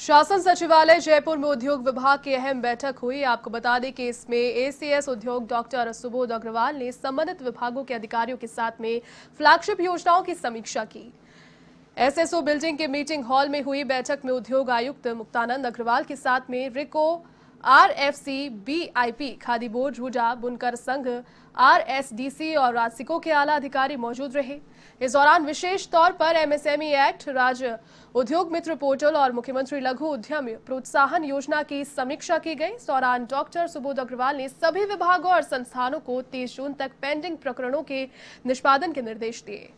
शासन सचिवालय जयपुर में उद्योग विभाग की अहम बैठक हुई आपको बता दें कि इसमें एसीएस उद्योग डॉक्टर सुबोध अग्रवाल ने संबंधित विभागों के अधिकारियों के साथ में फ्लैगशिप योजनाओं की समीक्षा की एसएसओ बिल्डिंग के मीटिंग हॉल में हुई बैठक में उद्योग आयुक्त मुक्तानंद अग्रवाल के साथ में RIICO RFC BIP Khadi board झूझा बुनकर संघ आरएसडीसी और राजसिको के आला अधिकारी मौजूद रहे इस दौरान विशेष तौर पर एमएसएमई एक्ट राज्य उद्योग मित्र पोर्टल और मुख्यमंत्री लघु उद्यम प्रोत्साहन योजना की समीक्षा की गई इस दौरान डॉक्टर सुबोध अग्रवाल ने सभी विभागों और संस्थानों को तीस जून तक पेंडिंग प्रकरणों के निष्पादन के निर्देश दिए